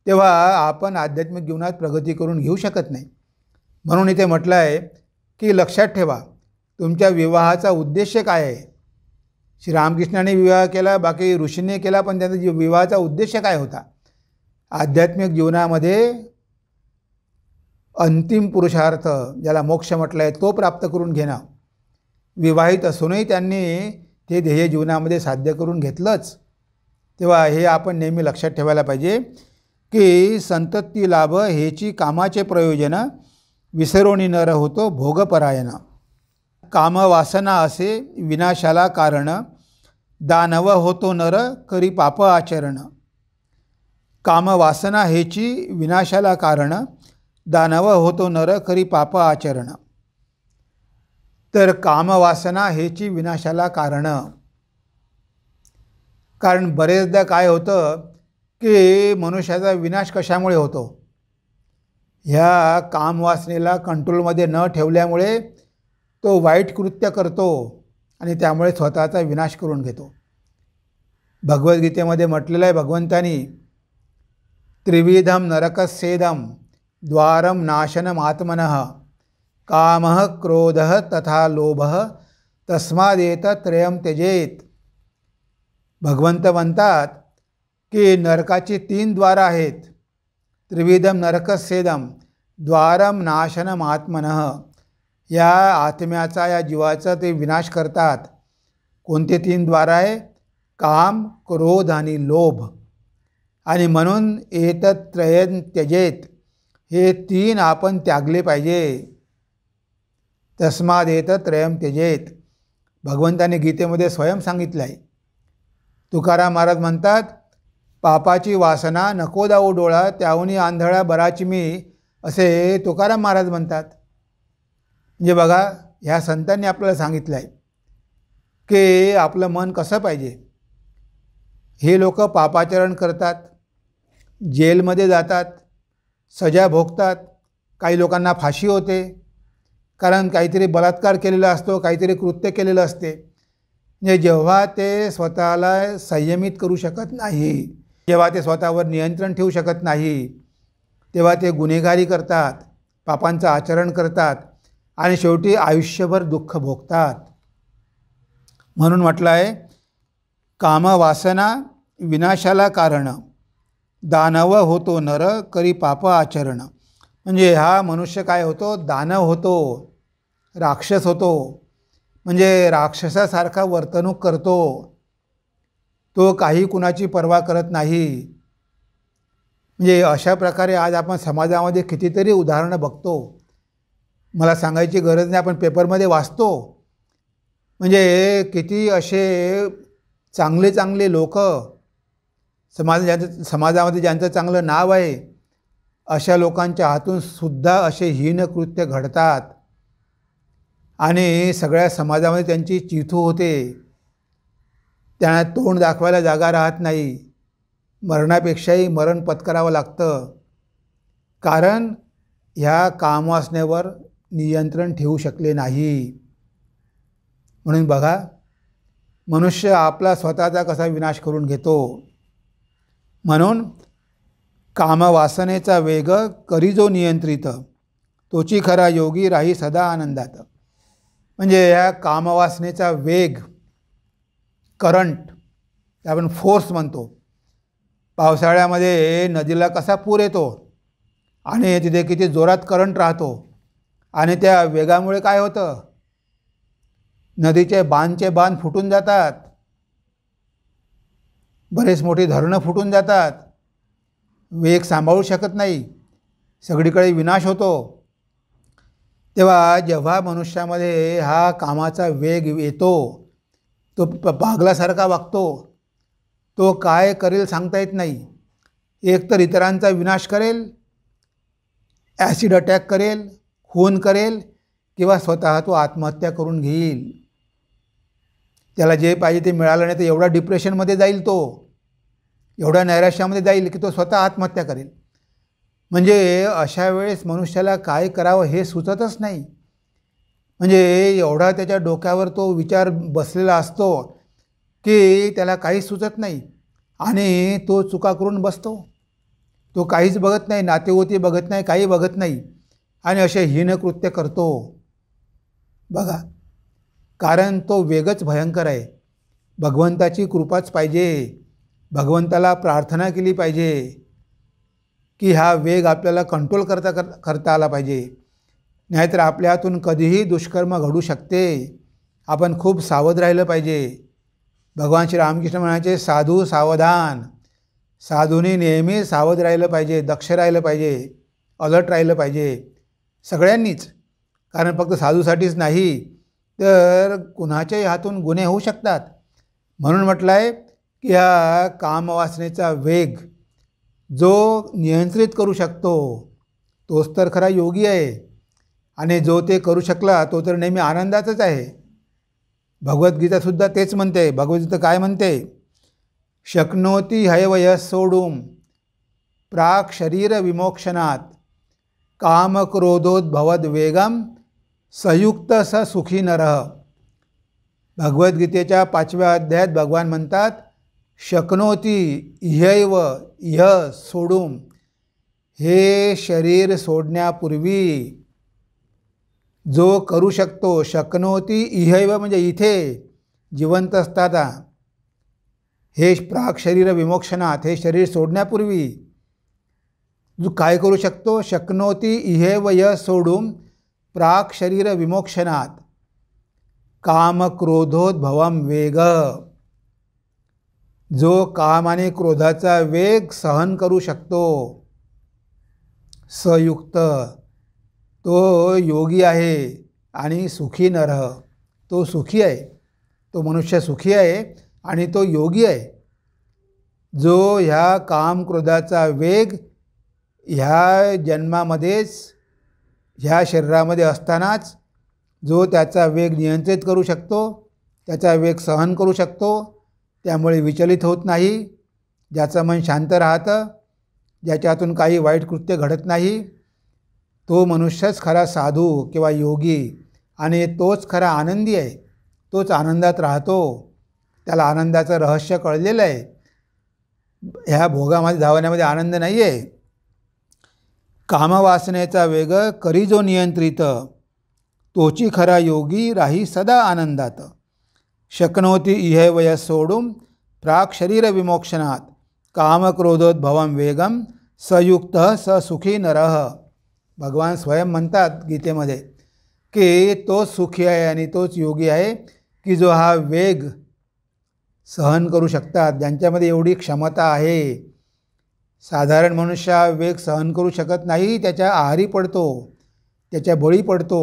तेव्हा आपण आध्यात्मिक जीवनात प्रगती करून घेऊ शकत नाही म्हणून इथे म्हटलं आहे की लक्षात ठेवा तुमच्या विवाहाचा उद्देश काय आहे श्री रामकृष्णाने विवाह केला बाकी ऋषींनी केला पण त्यांचा जी विवाहाचा उद्देश काय होता आध्यात्मिक जीवनामध्ये अंतिम पुरुषार्थ ज्याला मोक्ष म्हटलं आहे तो प्राप्त करून घेणं विवाहित असूनही त्यांनी ते ध्येय जीवनामध्ये साध्य करून घेतलंच तेव्हा हे आपण नेहमी लक्षात ठेवायला पाहिजे की संतती लाभ हेची कामाचे प्रयोजन विसरोणी न होतो भोगपरायण कामवासना असे विनाशाला कारण दानव होतो नर करी पाप आचरण कामवासना हेची विनाशाला कारण दानव होतो नर करी पाप आचरण तर कामवासना हेची विनाशाला कारण कारण बरेचदा काय होतं की मनुष्याचा विनाश कशामुळे होतो ह्या कामवासनेला कंट्रोलमध्ये न ठेवल्यामुळे तो वाईट कृत्य करतो आणि त्यामुळे स्वतःचा विनाश करून घेतो भगवद्गीतेमध्ये म्हटलेलं आहे भगवंतानी त्रिविधम नरकसेदम द्वारम नाशनम आत्मन काम क्रोध तथा लोभ तस्मादेत त्रयम त्यजेत भगवंत म्हणतात की नरकाची तीन द्वारं आहेत त्रिविधम नरकसेदम द्वारम नाशनम आत्मन या आत्म्याचा या जीवाचा ते विनाश करतात कोणते तीन द्वार आहे काम क्रोध आणि लोभ आणि म्हणून त्रयन त्यजेत हे तीन आपण त्यागले पाहिजे तस्माद येत त्रयम त्यजेत भगवंताने गीतेमध्ये स्वयं सांगितलं आहे तुकाराम महाराज म्हणतात पापाची वासना नको दाऊ डोळा त्याहूनही आंधळा बराची मी असे तुकाराम महाराज म्हणतात म्हणजे बघा ह्या संतांनी आपल्याला सांगितलं आहे की आपलं मन कसं पाहिजे हे लोक पापाचरण करतात जेलमध्ये जातात सजा भोगतात काही लोकांना फाशी होते कारण काहीतरी बलात्कार केलेला असतो काहीतरी कृत्य केलेलं असते म्हणजे जेव्हा ते स्वतःला संयमित करू शकत नाही जेव्हा ते स्वतःवर नियंत्रण ठेवू शकत नाही तेव्हा ते गुन्हेगारी करतात पापांचं आचरण करतात आणि शेवटी आयुष्यभर दुःख भोगतात म्हणून म्हटलं आहे कामवासना विनाशाला कारण दानव होतो नर करी पाप आचरण म्हणजे हा मनुष्य काय होतो दानव होतो राक्षस होतो म्हणजे राक्षसासारखा वर्तणूक करतो तो काही कुणाची पर्वा करत नाही म्हणजे अशा प्रकारे आज आपण समाजामध्ये कितीतरी उदाहरणं बघतो मला सांगायची गरज नाही आपण पेपरमध्ये वाचतो म्हणजे किती असे चांगले चांगले लोक समाज ज्यांचं समाजामध्ये ज्यांचं चांगलं नाव आहे अशा लोकांच्या हातून सुद्धा असे हीनकृत्य घडतात आणि सगळ्या समाजामध्ये त्यांची चिथू होते त्यांना तोंड दाखवायला जागा राहत नाही मरणापेक्षाही मरण पत्करावं लागतं कारण ह्या कामवासनेवर नियंत्रण ठेवू शकले नाही म्हणून बघा मनुष्य आपला स्वतःचा कसा विनाश करून घेतो म्हणून कामवासनेचा वेग करी जो नियंत्रित तोची खरा योगी राही सदा आनंदात म्हणजे या कामवासनेचा वेग करंट आपण फोर्स म्हणतो पावसाळ्यामध्ये नदीला कसा पूर येतो आणि तिथे किती जोरात करंट राहतो आणि त्या वेगामुळे काय होतं नदीचे बांधचे बांध फुटून जातात बरेच मोठी धरणं फुटून जातात वेग सांभाळू शकत नाही सगळीकडे विनाश होतो तेव्हा जेव्हा मनुष्यामध्ये हा कामाचा वेग येतो तो पागलासारखा वागतो तो काय करेल सांगता येत नाही एकतर इतरांचा विनाश करेल ॲसिड अटॅक करेल खून करेल किंवा स्वतः तो आत्महत्या करून घेईल त्याला जे पाहिजे ते मिळालं नाही तर एवढा डिप्रेशनमध्ये जाईल तो एवढ्या नैराश्यामध्ये जाईल की तो स्वतः आत्महत्या करेल म्हणजे अशा वेळेस मनुष्याला काय करावं हे सुचतच नाही म्हणजे एवढा त्याच्या डोक्यावर तो विचार बसलेला असतो की त्याला काहीच सुचत नाही आणि तो चुका करून बसतो तो काहीच बघत नाही नातेवोती बघत नाही काही बघत नाही आणि असे हीनकृत्य करतो बघा कारण तो वेगच भयंकर आहे भगवंताची कृपाच पाहिजे भगवंताला प्रार्थना केली पाहिजे की हा वेग आपल्याला कंट्रोल करता कर करता आला पाहिजे नाहीतर आपल्या हातून कधीही दुष्कर्म घडू शकते आपण खूप सावध राहिलं पाहिजे भगवान श्री रामकृष्ण म्हणायचे साधू सावधान साधूने नेहमी सावध राहिलं पाहिजे दक्ष राहिलं पाहिजे अलर्ट राहिलं पाहिजे सगळ्यांनीच कारण फक्त साधूसाठीच नाही तर कुणाच्याही हातून गुन्हे होऊ शकतात म्हणून म्हटलं आहे की हा कामवासनेचा वेग जो नियंत्रित करू शकतो तोच तर खरा योगी आहे आणि जो ते करू शकला तो तर नेहमी आनंदाचाच आहे भगवद्गीतासुद्धा तेच म्हणते भगवद्गीता काय म्हणते शक्नोती हय सोडून सोडूम प्राक शरीर विमोक्षणात वेगम संयुक्त स सुखी न भगवद्गीतेच्या पाचव्या अध्यायात भगवान म्हणतात शक्नोती ह्यैव ह्य सोडून हे शरीर सोडण्यापूर्वी जो करू शकतो शकनोती इहैव म्हणजे इथे जिवंत असताना हे प्राक शरीर विमोक्षणात हे शरीर सोडण्यापूर्वी जो काय करू शकतो शकनोती इहे व य सोडून प्राक शरीर विमोक्षणात काम क्रोधोद्भवम वेग जो काम आणि क्रोधाचा वेग सहन करू शकतो सयुक्त तो योगी आहे आणि सुखी नरह तो सुखी आहे तो मनुष्य सुखी आहे आणि तो योगी आहे जो ह्या काम क्रोधाचा वेग ह्या जन्मामध्येच ह्या शरीरामध्ये असतानाच जो त्याचा वेग नियंत्रित करू शकतो त्याचा वेग सहन करू शकतो त्यामुळे विचलित होत नाही ज्याचं मन शांत राहतं ज्याच्यातून काही वाईट कृत्य घडत नाही तो मनुष्यच खरा साधू किंवा योगी आणि तोच खरा आनंदी आहे तोच आनंदात राहतो त्याला आनंदाचं रहस्य कळलेलं आहे ह्या भोगामध्ये धावण्यामध्ये आनंद नाही आहे कामवासनेचा वेग करी जो नियंत्रित तोची खरा योगी राही सदा आनंदात शक्नोती इहे वय सोडून प्राक शरीर विमोक्षणात कामक्रोधोद्भवम वेगम सयुक्त स सुखी नरह भगवान स्वयं म्हणतात गीतेमध्ये की तोच सुखी आहे आणि तोच योगी आहे की जो हा वेग सहन करू शकतात ज्यांच्यामध्ये एवढी क्षमता आहे साधारण मनुष्य हा वेग सहन करू शकत नाही त्याच्या आहारी पडतो त्याच्या बळी पडतो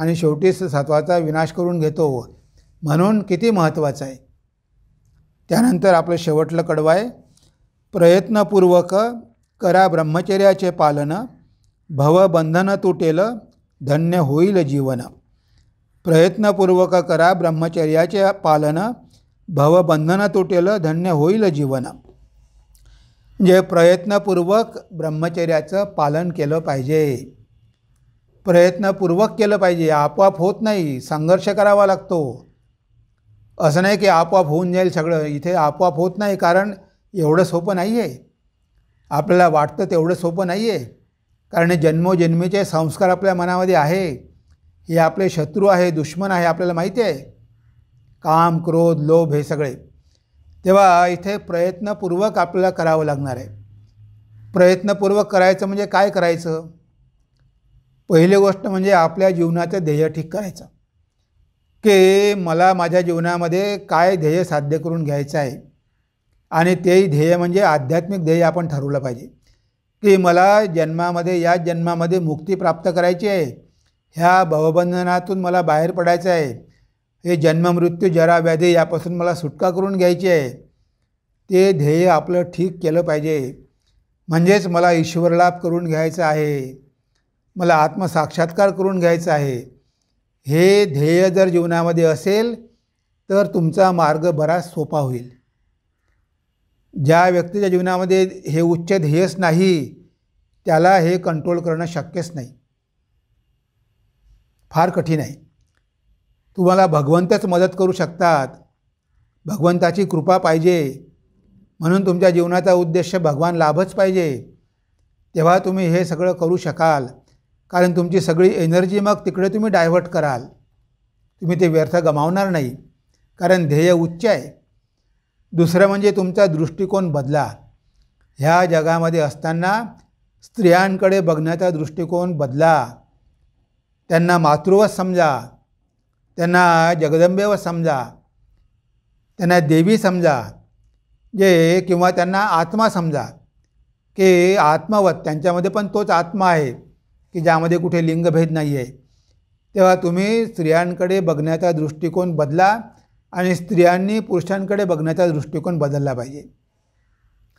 आणि शेवटी सत्वाचा विनाश करून घेतो म्हणून किती महत्त्वाचं आहे त्यानंतर आपलं शेवटलं कडवाय प्रयत्नपूर्वक करा ब्रह्मचर्याचे पालन भवबंधन तुटेल धन्य होईल जीवन प्रयत्नपूर्वक करा ब्रह्मचर्याचे पालन भवबंधन तुटेल धन्य होईल जीवन म्हणजे प्रयत्नपूर्वक ब्रह्मचर्याचं पालन केलं पाहिजे प्रयत्नपूर्वक केलं पाहिजे आपोआप होत नाही संघर्ष करावा लागतो असं नाही की आपोआप होऊन जाईल सगळं इथे आपोआप होत नाही कारण एवढं सोपं नाही आहे आपल्याला वाटतं तेवढं सोपं नाही आहे कारण जन्मोजन्मीचे संस्कार आपल्या मनामध्ये आहे हे आपले शत्रू आहे दुश्मन आहे आपल्याला माहिती आहे काम क्रोध लोभ हे सगळे तेव्हा इथे प्रयत्नपूर्वक आपल्याला करावं लागणार आहे प्रयत्नपूर्वक करायचं म्हणजे काय करायचं पहिली गोष्ट म्हणजे आपल्या जीवनाचं ध्येय ठीक करायचं की मला माझ्या जीवनामध्ये काय ध्येय साध्य करून घ्यायचं आहे आणि तेही ध्येय म्हणजे आध्यात्मिक ध्येय आपण ठरवलं पाहिजे की मला जन्मामध्ये या जन्मामध्ये मुक्ती प्राप्त करायची आहे ह्या भवबंधनातून मला बाहेर पडायचं आहे हे जन्ममृत्यू जरा व्याधी यापासून मला सुटका करून घ्यायची आहे ते ध्येय आपलं ठीक केलं पाहिजे म्हणजेच मला ईश्वरलाभ करून घ्यायचा आहे मला आत्मसाक्षात्कार करून घ्यायचा आहे हे ध्येय जर जीवनामध्ये असेल तर तुमचा मार्ग बराच सोपा होईल ज्या व्यक्तीच्या जीवनामध्ये हे उच्च ध्येयच नाही त्याला हे कंट्रोल करणं शक्यच नाही फार कठीण आहे तुम्हाला भगवंतच मदत करू शकतात भगवंताची कृपा पाहिजे म्हणून तुमच्या जीवनाचा उद्देश भगवान लाभच पाहिजे तेव्हा तुम्ही हे सगळं करू शकाल कारण तुमची सगळी एनर्जी मग तिकडे तुम्ही डायव्हर्ट कराल तुम्ही ते व्यर्थ गमावणार नाही कारण ध्येय उच्च आहे दुसरं म्हणजे तुमचा दृष्टिकोन बदला ह्या जगामध्ये असताना स्त्रियांकडे बघण्याचा दृष्टिकोन बदला त्यांना मातृवत समजा त्यांना व समजा त्यांना देवी समजा जे किंवा त्यांना आत्मा समजा की आत्मवत त्यांच्यामध्ये पण तोच आत्मा आहे की ज्यामध्ये कुठे लिंगभेद नाही आहे तेव्हा तुम्ही स्त्रियांकडे बघण्याचा दृष्टिकोन बदला आणि स्त्रियांनी पुरुषांकडे बघण्याचा दृष्टिकोन बदलला पाहिजे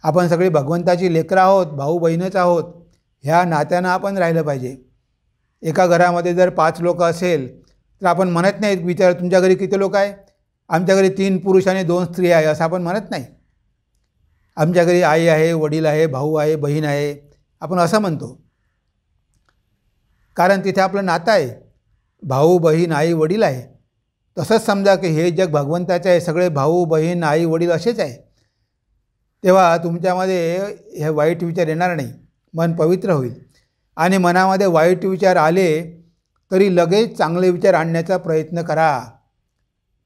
आपण सगळी भगवंताची लेकरं आहोत भाऊ बहीणच आहोत ह्या नात्यानं आपण राहिलं पाहिजे एका घरामध्ये जर पाच लोकं असेल तर आपण म्हणत नाही विचार तुमच्या घरी किती लोक आहे आमच्या घरी तीन पुरुष आणि दोन स्त्री आहे असं आपण म्हणत नाही आमच्या घरी आई आहे वडील आहे भाऊ आहे बहीण आहे आपण असं म्हणतो कारण तिथे आपलं नातं आहे भाऊ बहीण आई वडील आहे तसंच समजा की हे जग भगवंताचे आहे सगळे भाऊ बहीण आई वडील असेच आहे तेव्हा तुमच्यामध्ये हे वाईट विचार येणार नाही मन पवित्र होईल आणि मनामध्ये वाईट विचार आले तरी लगेच चांगले विचार आणण्याचा प्रयत्न करा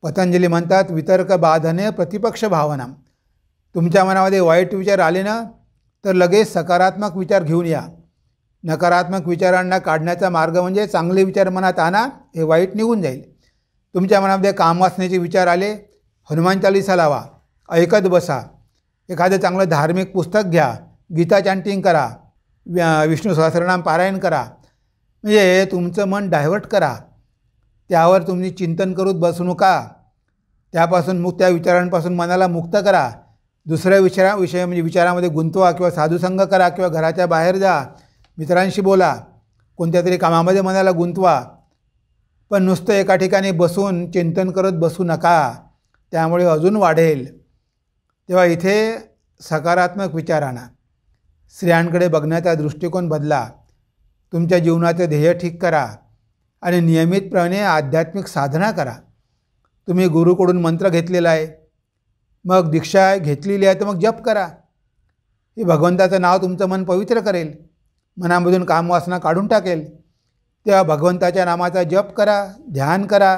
पतंजली म्हणतात वितर्क बाधने प्रतिपक्ष भावना तुमच्या मनामध्ये वाईट विचार आले ना तर लगेच सकारात्मक विचार घेऊन या नकारात्मक विचारांना काढण्याचा मार्ग म्हणजे चांगले विचार मनात आणा हे वाईट निघून जाईल तुमच्या मनामध्ये काम वाचण्याचे विचार आले हनुमान चालीसा लावा ऐकत बसा एखादं चांगलं धार्मिक पुस्तक घ्या गीता चॅन्टिंग करा विष्णू सहस्रनाम पारायण करा म्हणजे तुमचं मन डायव्हर्ट करा त्यावर तुम्ही चिंतन करत बसू नका त्यापासून मुक्त त्या विचारांपासून मनाला मुक्त करा दुसऱ्या विचारा विषय म्हणजे विचारामध्ये गुंतवा किंवा साधुसंग करा किंवा घराच्या बाहेर जा मित्रांशी बोला कोणत्या तरी कामामध्ये मनाला गुंतवा पण नुसतं एका ठिकाणी बसून चिंतन करत बसू नका त्यामुळे अजून वाढेल तेव्हा इथे सकारात्मक विचार आणा स्त्रियांकडे बघण्याचा दृष्टिकोन बदला तुमच्या जीवनाचं ध्येय ठीक करा आणि नियमितपणे आध्यात्मिक साधना करा तुम्ही गुरुकडून मंत्र घेतलेला आहे मग दीक्षा घेतलेली आहे तर मग जप करा हे भगवंताचं नाव तुमचं मन पवित्र करेल मनामधून कामवासना काढून टाकेल तेव्हा भगवंताच्या नामाचा जप करा ध्यान करा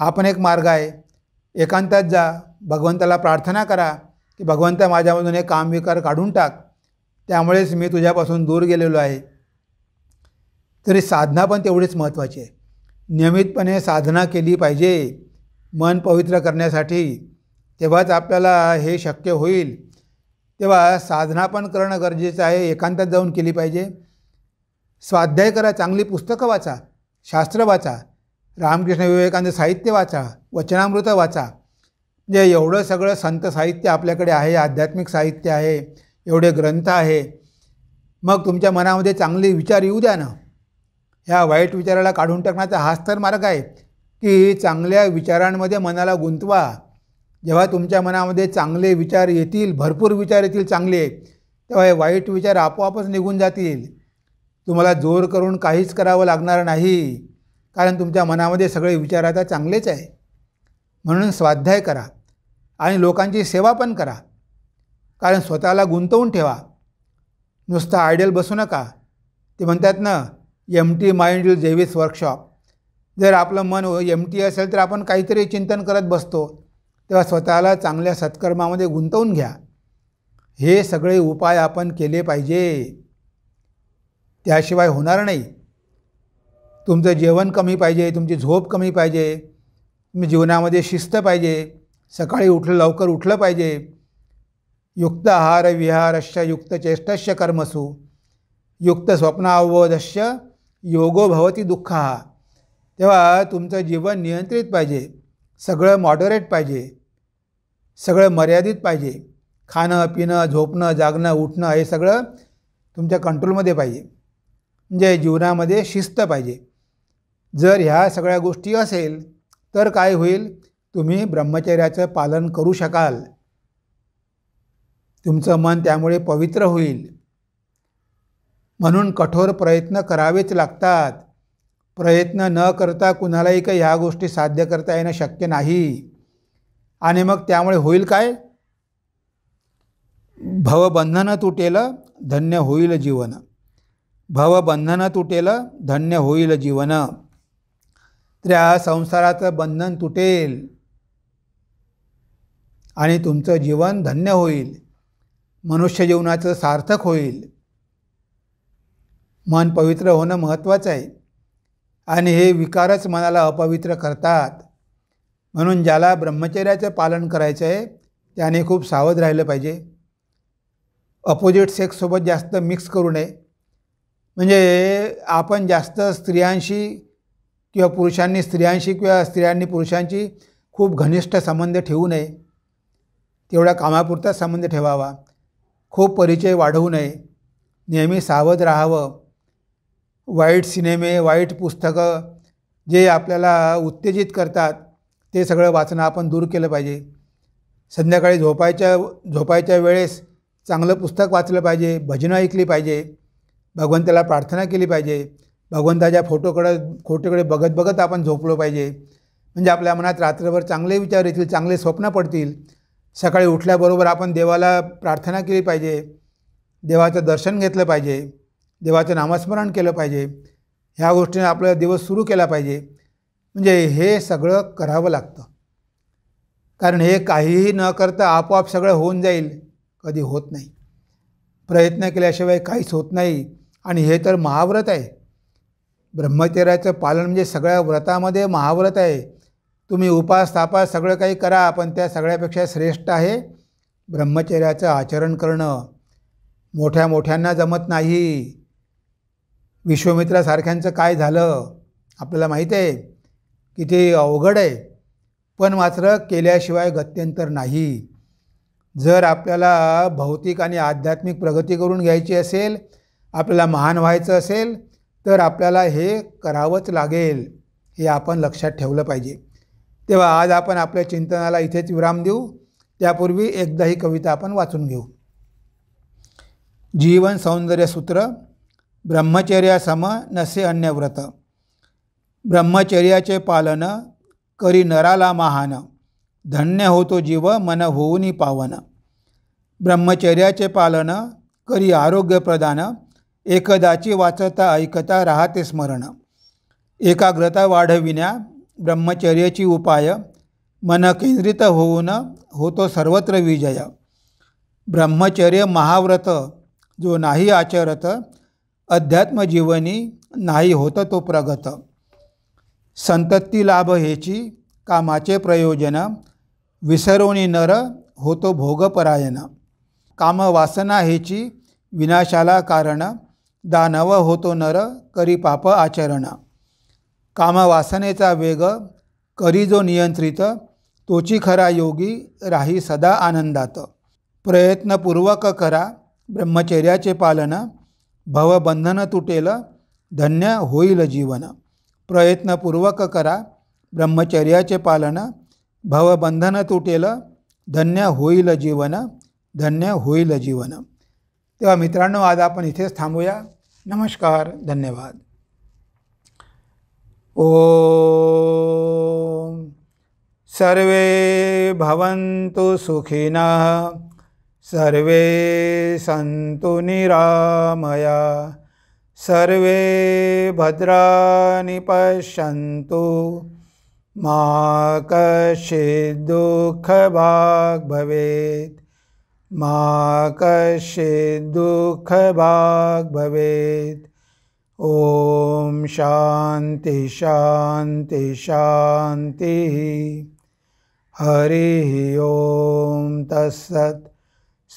हा पण एक मार्ग आहे एकांतात जा भगवंताला प्रार्थना करा की भगवंता माझ्यामधून हे विकार काढून टाक त्यामुळेच मी तुझ्यापासून दूर गेलेलो आहे तरी साधना पण तेवढीच महत्त्वाची आहे नियमितपणे साधना केली पाहिजे मन पवित्र करण्यासाठी तेव्हाच आपल्याला हे शक्य होईल तेव्हा साधना पण करणं गरजेचं आहे एकांतात जाऊन केली पाहिजे स्वाध्याय करा चांगली पुस्तकं वाचा शास्त्र वाचा रामकृष्ण विवेकानंद साहित्य वाचा वचनामृत वाचा म्हणजे एवढं सगळं संत साहित्य आपल्याकडे आहे आध्यात्मिक साहित्य आहे एवढे ग्रंथ आहे मग तुमच्या मनामध्ये चांगले विचार येऊ द्या ना ह्या वाईट विचाराला काढून टाकण्याचा हाच तर मार्ग आहे की चांगल्या विचारांमध्ये मनाला गुंतवा जेव्हा तुमच्या मनामध्ये चांगले विचार येतील भरपूर विचार येतील चांगले तेव्हा हे वाईट विचार आपोआपच निघून जातील तुम्हाला जोर करून काहीच करावं लागणार नाही कारण तुमच्या मनामध्ये सगळे विचार आता चांगलेच आहे म्हणून स्वाध्याय करा आणि लोकांची सेवा पण करा कारण स्वतःला गुंतवून ठेवा नुसतं आयडियल बसू नका ते म्हणतात ना एम टी माइंड जेविस वर्कशॉप जर आपलं मन एम टी असेल तर आपण काहीतरी चिंतन करत बसतो तेव्हा स्वतःला चांगल्या सत्कर्मामध्ये गुंतवून घ्या हे सगळे उपाय आपण केले पाहिजे त्याशिवाय होणार नाही तुमचं जेवण कमी पाहिजे तुमची झोप कमी पाहिजे जीवनामध्ये शिस्त पाहिजे सकाळी उठलं लवकर उठलं पाहिजे युक्त आहार विहारश्च युक्त चेष्टश्य कर्मसु युक्त स्वप्नावबोधश्य योगो भवती दुःख हा तेव्हा तुमचं जीवन नियंत्रित पाहिजे सगळं मॉडरेट पाहिजे सगळं मर्यादित पाहिजे खाणं पिणं झोपणं जागणं उठणं हे सगळं तुमच्या कंट्रोलमध्ये पाहिजे म्हणजे जीवनामध्ये शिस्त पाहिजे जर ह्या सगळ्या गोष्टी असेल तर काय होईल तुम्ही ब्रह्मचर्याचं पालन करू शकाल तुमचं मन त्यामुळे पवित्र होईल म्हणून कठोर प्रयत्न करावेच लागतात प्रयत्न न करता कुणालाही काही ह्या गोष्टी साध्य करता येणं शक्य नाही आणि मग त्यामुळे होईल काय भवबंधनं तुटेल धन्य होईल जीवन भवबंधनं तुटेल धन्य होईल जीवन तर या संसाराचं बंधन तुटेल आणि तुमचं जीवन धन्य होईल मनुष्य जीवनाचं सार्थक होईल मन पवित्र होणं महत्त्वाचं आहे आणि हे विकारच मनाला अपवित्र करतात म्हणून ज्याला ब्रह्मचर्याचं पालन करायचं आहे त्याने खूप सावध राहिलं पाहिजे अपोजिट सेक्ससोबत जास्त मिक्स करू नये म्हणजे आपण जास्त स्त्रियांशी किंवा पुरुषांनी स्त्रियांशी किंवा स्त्रियांनी पुरुषांशी खूप घनिष्ठ संबंध ठेवू नये तेवढा कामापुरता संबंध ठेवावा खूप परिचय वाढवू नये नेहमी सावध राहावं वाईट सिनेमे वाईट पुस्तकं जे आपल्याला उत्तेजित करतात ते सगळं वाचणं आपण दूर केलं पाहिजे संध्याकाळी झोपायच्या झोपायच्या वेळेस चांगलं पुस्तक वाचलं पाहिजे भजनं ऐकली पाहिजे भगवंताला प्रार्थना केली पाहिजे भगवंताच्या फोटोकडं फोटोकडे बघत बघत आपण झोपलो पाहिजे म्हणजे आपल्या मनात रात्रभर चांगले विचार येतील चांगले स्वप्न पडतील सकाळी उठल्याबरोबर आपण देवाला प्रार्थना केली पाहिजे देवाचं दर्शन घेतलं पाहिजे देवाचं नामस्मरण केलं पाहिजे ह्या गोष्टीने आपला दिवस सुरू केला पाहिजे म्हणजे हे सगळं करावं लागतं कारण हे काहीही न करता आपोआप सगळं होऊन जाईल कधी होत नाही प्रयत्न केल्याशिवाय काहीच होत नाही आणि हे तर महाव्रत आहे ब्रह्मचर्याचं पालन म्हणजे सगळ्या व्रतामध्ये महाव्रत आहे तुम्ही उपास तापास सगळं काही करा पण त्या सगळ्यापेक्षा श्रेष्ठ आहे ब्रह्मचर्याचं आचरण करणं मोठ्या मोठ्यांना जमत नाही विश्वमित्रासारख्यांचं काय झालं आपल्याला माहीत आहे की ते अवघड आहे पण मात्र केल्याशिवाय गत्यंतर नाही जर आपल्याला भौतिक आणि आध्यात्मिक प्रगती करून घ्यायची असेल आपल्याला महान व्हायचं असेल तर आपल्याला हे करावंच लागेल हे आपण लक्षात ठेवलं पाहिजे तेव्हा आज आपण आपल्या चिंतनाला इथेच विराम देऊ त्यापूर्वी एकदा ही कविता आपण वाचून घेऊ जीवन सौंदर्य सूत्र ब्रह्मचर्यासम नसे अन्य व्रत ब्रह्मचर्याचे पालन करी नराला महान धन्य होतो जीव मन होऊनी पावन ब्रह्मचर्याचे पालन करी आरोग्य प्रदान एकदाची वाचता ऐकता राहते स्मरण एकाग्रता वाढविण्या ब्रह्मचर्याची उपाय मन केंद्रित होऊन होतो सर्वत्र विजय ब्रह्मचर्य महाव्रत जो नाही आचरत अध्यात्मजीवनी नाही होतं तो प्रगत संतत्ती लाभ हेची कामाचे प्रयोजन विसरोणी नर होतो भोगपरायण कामवासना हेची विनाशाला कारण दानव होतो नर करी पाप आचरण कामवासनेचा वेग करी जो नियंत्रित तोची खरा योगी राही सदा आनंदात प्रयत्नपूर्वक करा ब्रह्मचर्याचे पालन भवबंधन तुटेल धन्य होईल जीवन प्रयत्नपूर्वक करा ब्रह्मचर्याचे पालन भवबंधन तुटेल धन्य होईल जीवन धन्य होईल जीवन तेव्हा मित्रांनो आज आपण इथेच थांबूया नमस्कार धन्यवाद ओ सर्वे भवन्तु सुखिनः सर्वे सन्तु निरामया सर्वे भद्राणि पश्यन्तु मा कश्चिद्दुःखभाग् भवेत् मा कश्चिद्दुःखभाग् भवेत् ॐ शान्ति शान्ति शान्तिः हरिः ॐ तत्सत्